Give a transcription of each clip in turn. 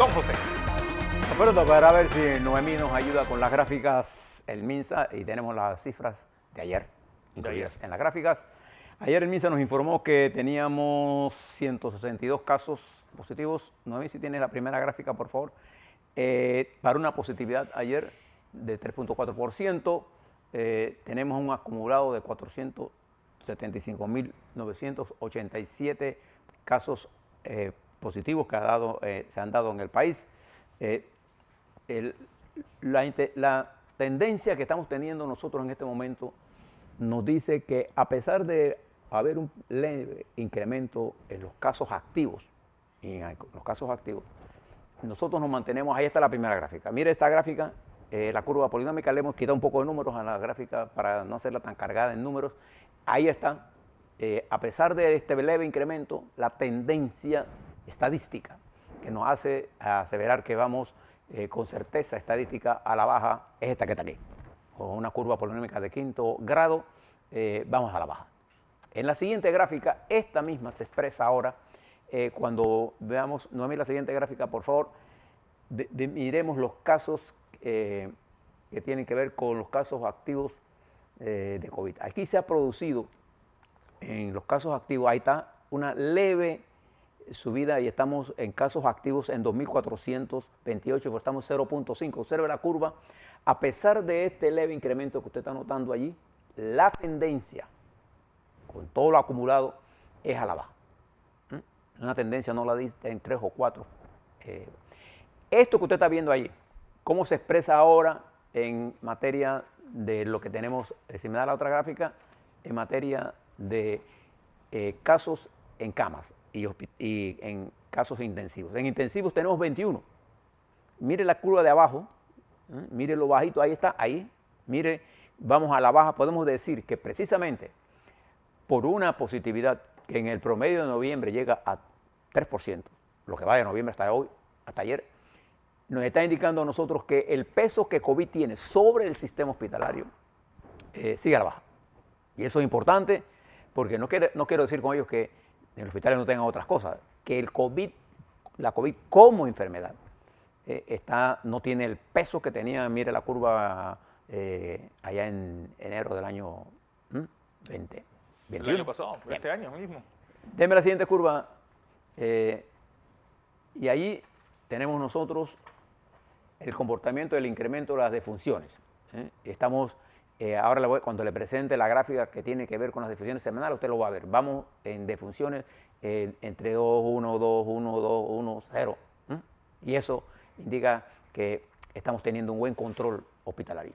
Don José. Bueno, ver si Noemí nos ayuda con las gráficas, el MINSA, y tenemos las cifras de ayer, incluidas en las gráficas. Ayer el MINSA nos informó que teníamos 162 casos positivos. Noemí, si tienes la primera gráfica, por favor. Eh, para una positividad ayer de 3.4%, eh, tenemos un acumulado de 475.987 casos eh, positivos que eh, se han dado en el país. Eh, la, tendencia que estamos teniendo nosotros en este momento nos dice que a pesar de haber un leve incremento en los casos activos, en los casos activos, nosotros nos mantenemos, ahí está la primera gráfica. Mire esta gráfica, eh, la curva polinómica, le hemos quitado un poco de números a la gráfica para no hacerla tan cargada en números. Ahí está, a pesar de este leve incremento, la tendencia estadística que nos hace aseverar que vamos eh, con certeza estadística a la baja es esta que está aquí. Con una curva polinómica de quinto grado, eh, vamos a la baja. En la siguiente gráfica, esta misma se expresa ahora. Eh, cuando veamos, no a mí la siguiente gráfica, por favor, miremos los casos que tienen que ver con los casos activos de COVID. Aquí se ha producido, en los casos activos, ahí está, una leve subida y estamos en casos activos en 2.428, estamos estamos 0.5. Observe la curva. A pesar de este leve incremento que usted está notando allí, la tendencia, con todo lo acumulado, es a la baja. ¿Mm? Una tendencia no la dice en 3 o 4. Eh, esto que usted está viendo allí, ¿cómo se expresa ahora en materia de lo que tenemos, eh, si me da la otra gráfica, en materia de eh, casos en camas? y, en casos intensivos. En intensivos tenemos 21. Mire la curva de abajo, ¿eh? mire lo bajito, ahí está, ahí. Mire, vamos a la baja, podemos decir que precisamente por una positividad que en el promedio de noviembre llega a 3%, lo que va de noviembre hasta hoy, hasta ayer, nos está indicando a nosotros que el peso que COVID tiene sobre el sistema hospitalario eh, sigue a la baja. Y eso es importante porque no, no quiero decir con ellos que en los hospitales no tengan otras cosas, que el COVID, la COVID como enfermedad eh, está, no tiene el peso que tenía, mire la curva eh, allá en enero del año 20. 21. El año pasado, este año mismo. Deme la siguiente curva. Eh, y ahí tenemos nosotros el comportamiento del incremento de las defunciones. Estamos eh, ahora cuando le presente la gráfica que tiene que ver con las defunciones semanales, usted lo va a ver. Vamos en defunciones entre 2, 1, 2, 1, 2, 1, 0. Y eso indica que estamos teniendo un buen control hospitalario.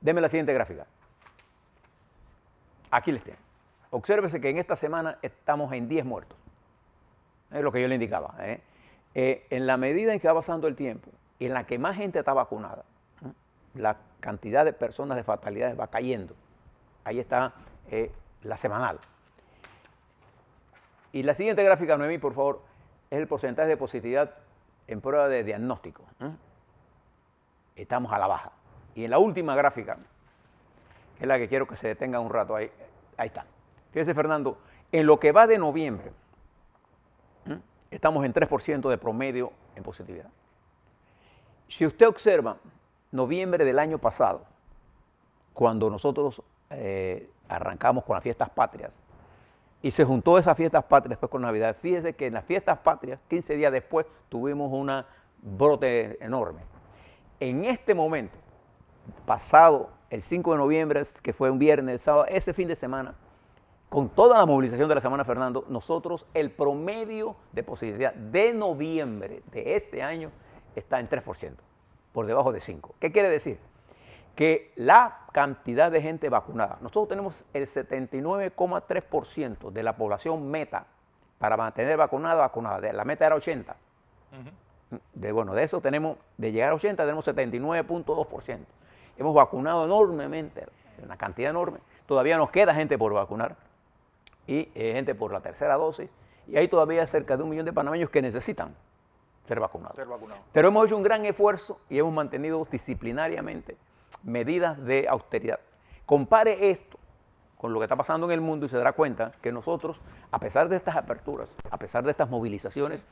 Deme la siguiente gráfica. Aquí le tengo. Obsérvese que en esta semana estamos en 10 muertos. Es lo que yo le indicaba. ¿eh? Eh, en la medida en que va pasando el tiempo, en la que más gente está vacunada, la cantidad de personas de fatalidades va cayendo. Ahí está eh, la semanal. Y la siguiente gráfica, Noemí, por favor, es el porcentaje de positividad en prueba de diagnóstico. ¿eh? Estamos a la baja. Y en la última gráfica, que es la que quiero que se detenga un rato, ahí, ahí está. Fíjese, Fernando, en lo que va de noviembre, ¿eh? estamos en 3% de promedio en positividad. Si usted observa, noviembre del año pasado, cuando nosotros eh, arrancamos con las fiestas patrias, y se juntó esas fiestas patrias después con Navidad. fíjese que en las fiestas patrias, 15 días después, tuvimos un brote enorme. En este momento, pasado el 5 de noviembre, que fue un viernes, sábado, ese fin de semana, con toda la movilización de la semana, Fernando, nosotros el promedio de posibilidad de noviembre de este año está en 3% por debajo de 5. ¿Qué quiere decir? Que la cantidad de gente vacunada, nosotros tenemos el 79,3% de la población meta para mantener vacunada, vacunada. La meta era 80. de, bueno, de eso tenemos, de llegar a 80 tenemos 79.2%. Hemos vacunado enormemente, una cantidad enorme. Todavía nos queda gente por vacunar y eh, gente por la tercera dosis. Y hay todavía cerca de un millón de panameños que necesitan ser vacunado. Pero hemos hecho un gran esfuerzo y hemos mantenido disciplinariamente medidas de austeridad. Compare esto con lo que está pasando en el mundo y se dará cuenta que nosotros, a pesar de estas aperturas, a pesar de estas movilizaciones,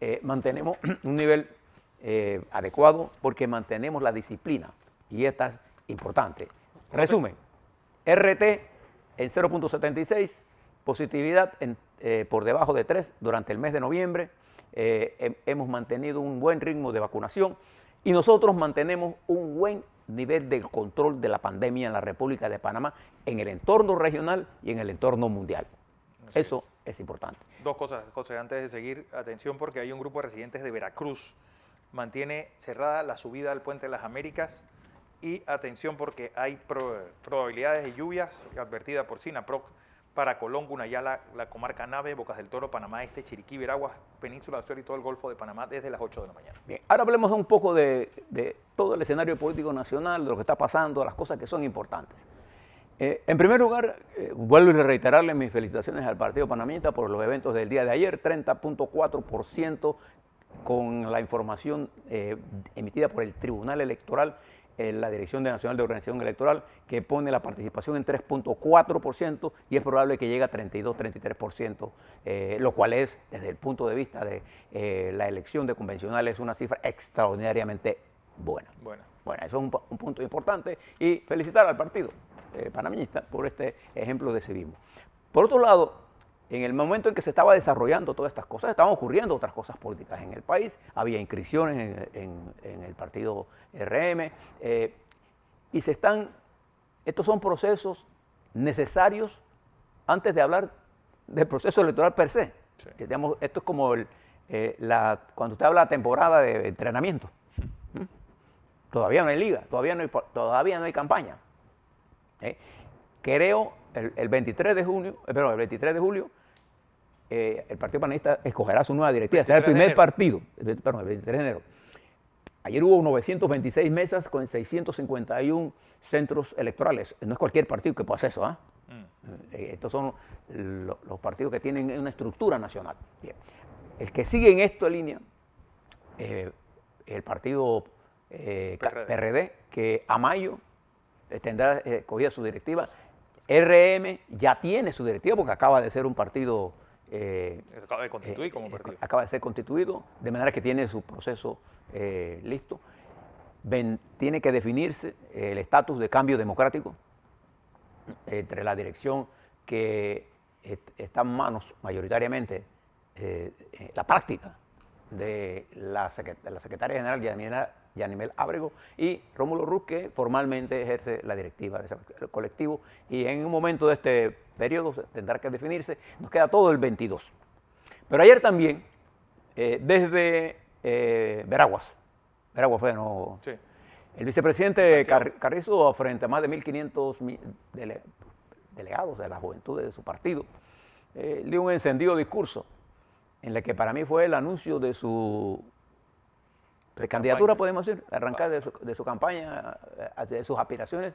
eh, mantenemos un nivel eh, adecuado porque mantenemos la disciplina y esta es importante. Resumen, RT en 0.76, positividad eh, por debajo de 3 durante el mes de noviembre. Eh, hemos mantenido un buen ritmo de vacunación y nosotros mantenemos un buen nivel de control de la pandemia en la República de Panamá, en el entorno regional y en el entorno mundial. Eso es. importante. Dos cosas, José, antes de seguir, atención porque hay un grupo de residentes de Veracruz, mantiene cerrada la subida al puente de las Américas y atención porque hay probabilidades de lluvias advertida por SINAPROC para Colón, Gunayala, la comarca Nave, Bocas del Toro, Panamá Este, Chiriquí, Veraguas, Península del Sur y todo el Golfo de Panamá desde las 8 de la mañana. Bien, ahora hablemos un poco de, todo el escenario político nacional, de lo que está pasando, las cosas que son importantes. Eh, en primer lugar, eh, vuelvo a reiterarle mis felicitaciones al Partido Panameñista por los eventos del día de ayer, 30.4% con la información eh, emitida por el Tribunal Electoral en eh, la Dirección Nacional de Organización Electoral, que pone la participación en 3.4% y es probable que llegue a 32-33%, eh, lo cual es, desde el punto de vista de eh, la elección de convencionales, una cifra extraordinariamente buena. Bueno, bueno eso es un, punto importante y felicitar al partido panameñista por este ejemplo de civismo Por otro lado, en el momento en que se estaba desarrollando todas estas cosas, estaban ocurriendo otras cosas políticas en el país, había inscripciones en, el partido RM, eh, y se están, estos son procesos necesarios antes de hablar del proceso electoral per se. esto es como eh, cuando usted habla de temporada de entrenamiento. Mm. Todavía no hay liga, todavía no hay, todavía no hay campaña. ¿eh? Creo el, 23 de junio, eh, el 23 de julio, eh, el Partido Panista escogerá su nueva directiva. Será el primer partido, perdón, el 23 de enero. Ayer hubo 926 mesas con 651 centros electorales. No es cualquier partido que pueda hacer eso. ¿ah? Mm. Eh, estos son los, partidos que tienen una estructura nacional. Bien. El que sigue en esta línea, el partido PRD. que a mayo tendrá escogida su directiva RM ya tiene su directivo porque acaba de ser un partido... Eh, acaba de constituir como eh, partido. Acaba de ser constituido, de manera que tiene su proceso eh, listo. tiene que definirse el estatus de cambio democrático entre la dirección que está en manos mayoritariamente la práctica de la, secretaria general Yanina Yanimel Ábrego y Rómulo Ruz, formalmente ejerce la directiva de ese colectivo. Y en un momento de este periodo tendrá que definirse. Nos queda todo el 22. Pero ayer también, eh, desde eh, Veraguas, Veraguas fue, ¿no? Sí. El vicepresidente Carrizo, frente a más de 1.500 delegados de la juventud de su partido, eh, dio un encendido discurso en el que para mí fue el anuncio de su Precandidatura, podemos decir, arrancar de su, campaña, de eh, sus aspiraciones,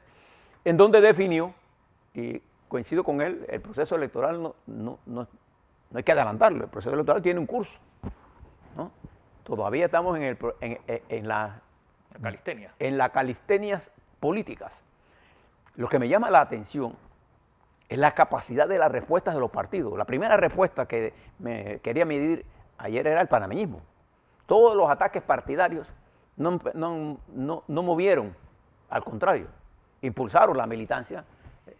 en donde definió, y coincido con él, el proceso electoral no, hay que adelantarlo, el proceso electoral tiene un curso. Todavía estamos eh, en, la, calistenia. En las calistenias políticas. Lo que me llama la atención es la capacidad de las respuestas de los partidos. La primera respuesta que me quería medir ayer era el panameñismo. Todos los ataques partidarios no, movieron, al contrario, impulsaron la militancia, eh,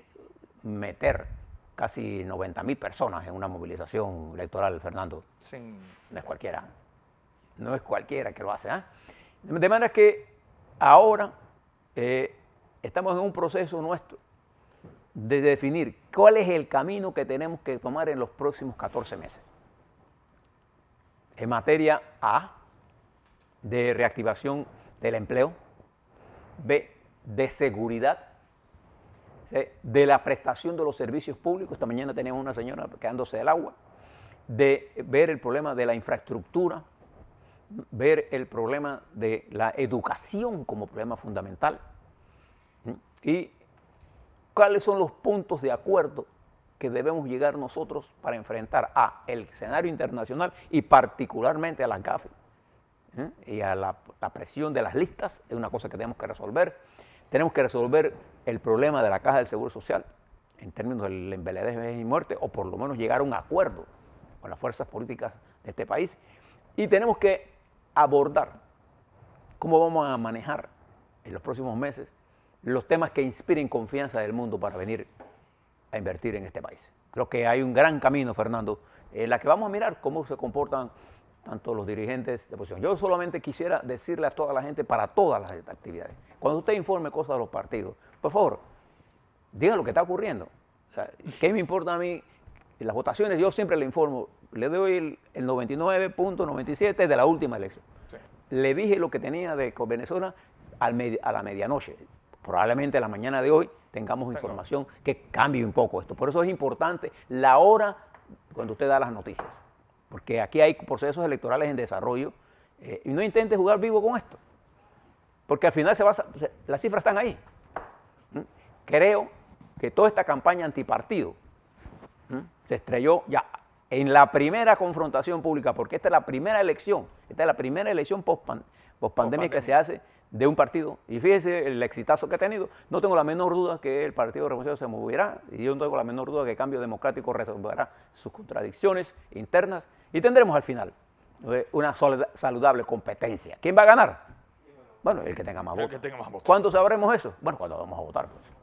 meter casi 90 mil personas en una movilización electoral, Fernando. Sí. No es cualquiera, no es cualquiera que lo hace. ¿ah? De manera que ahora eh, estamos en un proceso nuestro de definir cuál es el camino que tenemos que tomar en los próximos 14 meses. En materia A, de reactivación del empleo, B, de seguridad, de la prestación de los servicios públicos, esta mañana tenemos una señora quedándose del agua, de ver el problema de la infraestructura, ver el problema de la educación como problema fundamental y cuáles son los puntos de acuerdo que debemos llegar nosotros para enfrentar a el escenario internacional y particularmente a la GAFI. ¿eh? y a la, presión de las listas, es una cosa que tenemos que resolver. Tenemos que resolver el problema de la caja del Seguro Social en términos del embeledez y muerte, o por lo menos llegar a un acuerdo con las fuerzas políticas de este país. Y tenemos que abordar cómo vamos a manejar en los próximos meses los temas que inspiren confianza del mundo para venir a invertir en este país. Creo que hay un gran camino, Fernando, en la que vamos a mirar cómo se comportan tanto los dirigentes de oposición, Yo solamente quisiera decirle a toda la gente para todas las actividades, cuando usted informe cosas de los partidos, por favor, diga lo que está ocurriendo. ¿Qué me importa a mí? Las votaciones yo siempre le informo, le doy el 99.97 de la última elección. Le dije lo que tenía de con Venezuela a la medianoche. Probablemente a la mañana de hoy tengamos información que cambie un poco esto. Por eso es importante la hora cuando usted da las noticias porque aquí hay procesos electorales en desarrollo, eh, y no intente jugar vivo con esto, porque al final se basa, las cifras están ahí. ¿Mm? Creo que toda esta campaña antipartido ¿Mm? se estrelló ya en la primera confrontación pública, porque esta es la primera elección, esta es la primera elección post, pospandemia pandemias que se hace de un partido. Y fíjese el exitazo que ha tenido. No tengo la menor duda que el Partido Revolucionario se moverá y yo no tengo la menor duda que el cambio democrático resolverá sus contradicciones internas y tendremos al final eh, una saludable competencia. ¿Quién va a ganar? Bueno, el que tenga más votos. ¿Cuándo sabremos eso? Bueno, cuando vamos a votar. Pues.